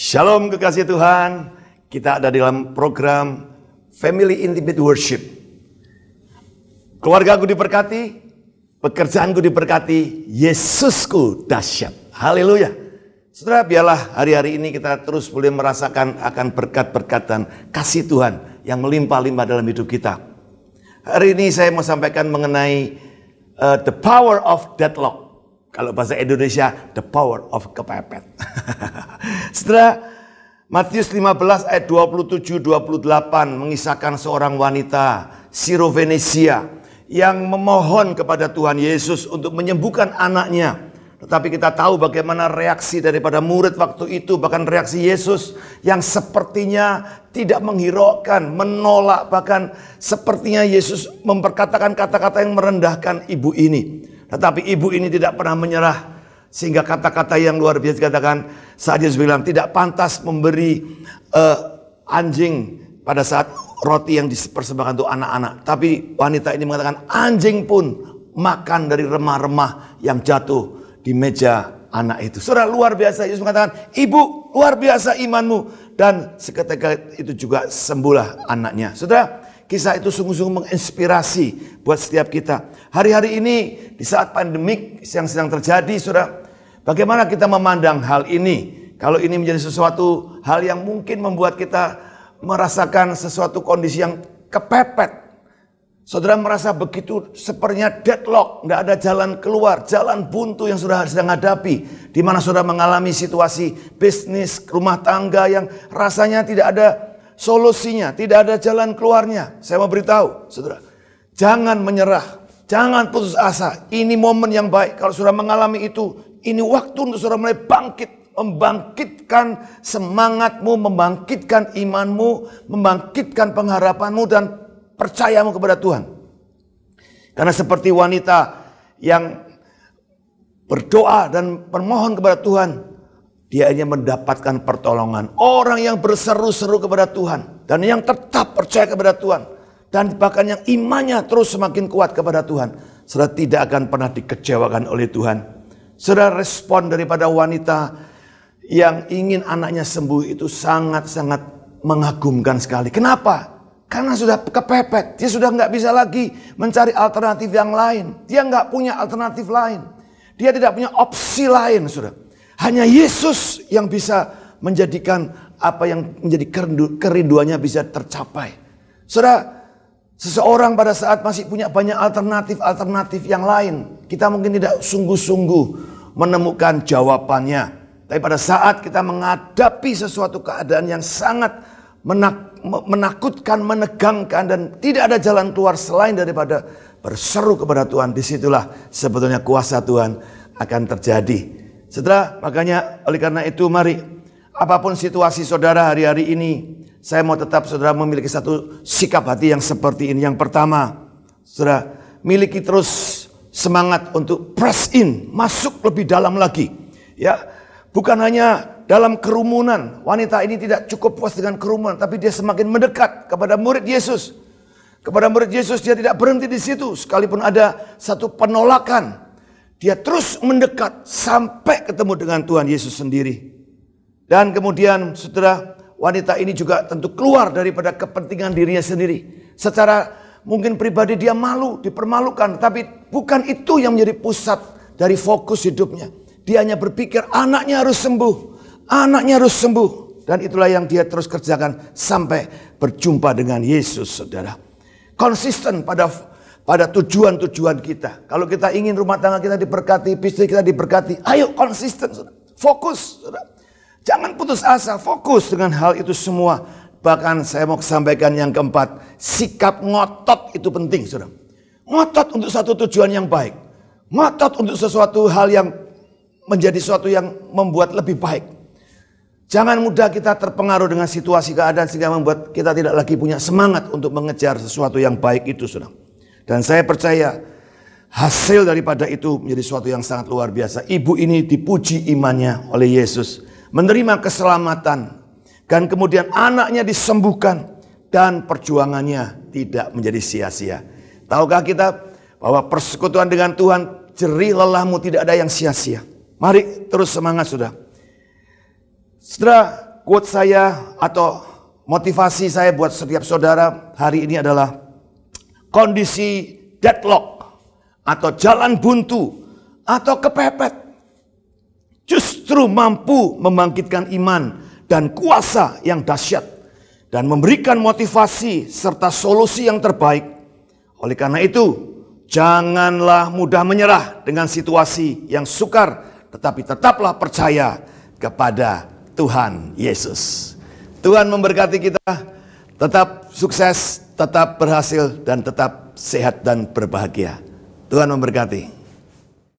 Shalom kekasih Tuhan, kita ada dalam program Family Intimate Worship. Keluargaku diberkati, pekerjaanku diberkati, Yesusku dahsyat. Haleluya. Saudara, biarlah hari-hari ini kita terus boleh merasakan akan berkat-berkat dan kasih Tuhan yang melimpah-limpah dalam hidup kita. Hari ini saya mau sampaikan mengenai uh, the power of deadlock. Kalau bahasa Indonesia, the power of kepepet. Setelah Matius 15 ayat 27-28 mengisahkan seorang wanita Venesia yang memohon kepada Tuhan Yesus untuk menyembuhkan anaknya. Tetapi kita tahu bagaimana reaksi daripada murid waktu itu, bahkan reaksi Yesus yang sepertinya tidak menghiraukan, menolak, bahkan sepertinya Yesus memperkatakan kata-kata yang merendahkan ibu ini. Tetapi ibu ini tidak pernah menyerah. Sehingga kata-kata yang luar biasa dikatakan saat Yesus bilang tidak pantas memberi uh, anjing pada saat roti yang dipersembahkan untuk anak-anak. Tapi wanita ini mengatakan anjing pun makan dari remah-remah yang jatuh di meja anak itu. Saudara luar biasa Yesus mengatakan ibu luar biasa imanmu dan seketika itu juga sembuhlah anaknya. Saudara Kisah itu sungguh-sungguh menginspirasi buat setiap kita. Hari-hari ini di saat pandemik yang sedang terjadi, saudara, bagaimana kita memandang hal ini? Kalau ini menjadi sesuatu hal yang mungkin membuat kita merasakan sesuatu kondisi yang kepepet, Saudara merasa begitu sepertinya deadlock, tidak ada jalan keluar, jalan buntu yang sudah sedang hadapi. Di mana saudara mengalami situasi bisnis, rumah tangga yang rasanya tidak ada solusinya, tidak ada jalan keluarnya. Saya mau beritahu, saudara. Jangan menyerah, jangan putus asa. Ini momen yang baik. Kalau sudah mengalami itu, ini waktu untuk saudara mulai bangkit. Membangkitkan semangatmu, membangkitkan imanmu, membangkitkan pengharapanmu dan percayamu kepada Tuhan. Karena seperti wanita yang berdoa dan bermohon kepada Tuhan, dia hanya mendapatkan pertolongan. Orang yang berseru-seru kepada Tuhan. Dan yang tetap percaya kepada Tuhan. Dan bahkan yang imannya terus semakin kuat kepada Tuhan. Saudara tidak akan pernah dikecewakan oleh Tuhan. Saudara respon daripada wanita yang ingin anaknya sembuh itu sangat-sangat mengagumkan sekali. Kenapa? Karena sudah kepepet. Dia sudah nggak bisa lagi mencari alternatif yang lain. Dia nggak punya alternatif lain. Dia tidak punya opsi lain, saudara. Hanya Yesus yang bisa menjadikan apa yang menjadi kerinduannya bisa tercapai. Saudara, seseorang pada saat masih punya banyak alternatif-alternatif yang lain, kita mungkin tidak sungguh-sungguh menemukan jawabannya. Tapi pada saat kita menghadapi sesuatu keadaan yang sangat menak, menakutkan, menegangkan dan tidak ada jalan keluar selain daripada berseru kepada Tuhan, disitulah sebetulnya kuasa Tuhan akan terjadi. Setelah makanya oleh karena itu mari apapun situasi saudara hari-hari ini saya mau tetap saudara memiliki satu sikap hati yang seperti ini. Yang pertama, saudara miliki terus semangat untuk press in, masuk lebih dalam lagi. Ya, bukan hanya dalam kerumunan. Wanita ini tidak cukup puas dengan kerumunan, tapi dia semakin mendekat kepada murid Yesus. Kepada murid Yesus dia tidak berhenti di situ, sekalipun ada satu penolakan dia terus mendekat sampai ketemu dengan Tuhan Yesus sendiri. Dan kemudian setelah wanita ini juga tentu keluar daripada kepentingan dirinya sendiri. Secara mungkin pribadi dia malu, dipermalukan. Tapi bukan itu yang menjadi pusat dari fokus hidupnya. Dia hanya berpikir anaknya harus sembuh. Anaknya harus sembuh. Dan itulah yang dia terus kerjakan sampai berjumpa dengan Yesus saudara. Konsisten pada pada tujuan-tujuan kita. Kalau kita ingin rumah tangga kita diberkati, bisnis kita diberkati, ayo konsisten, fokus. Jangan putus asa, fokus dengan hal itu semua. Bahkan saya mau sampaikan yang keempat, sikap ngotot itu penting, saudara. Ngotot untuk satu tujuan yang baik. Ngotot untuk sesuatu hal yang menjadi sesuatu yang membuat lebih baik. Jangan mudah kita terpengaruh dengan situasi keadaan sehingga membuat kita tidak lagi punya semangat untuk mengejar sesuatu yang baik itu, saudara. Dan saya percaya hasil daripada itu menjadi suatu yang sangat luar biasa. Ibu ini dipuji imannya oleh Yesus, menerima keselamatan, dan kemudian anaknya disembuhkan, dan perjuangannya tidak menjadi sia-sia. Tahukah kita bahwa persekutuan dengan Tuhan, jerih lelahmu tidak ada yang sia-sia. Mari terus semangat sudah. Setelah quote saya atau motivasi saya buat setiap saudara hari ini adalah kondisi deadlock atau jalan buntu atau kepepet justru mampu membangkitkan iman dan kuasa yang dahsyat dan memberikan motivasi serta solusi yang terbaik. Oleh karena itu, janganlah mudah menyerah dengan situasi yang sukar, tetapi tetaplah percaya kepada Tuhan Yesus. Tuhan memberkati kita tetap sukses tetap berhasil dan tetap sehat dan berbahagia. Tuhan memberkati.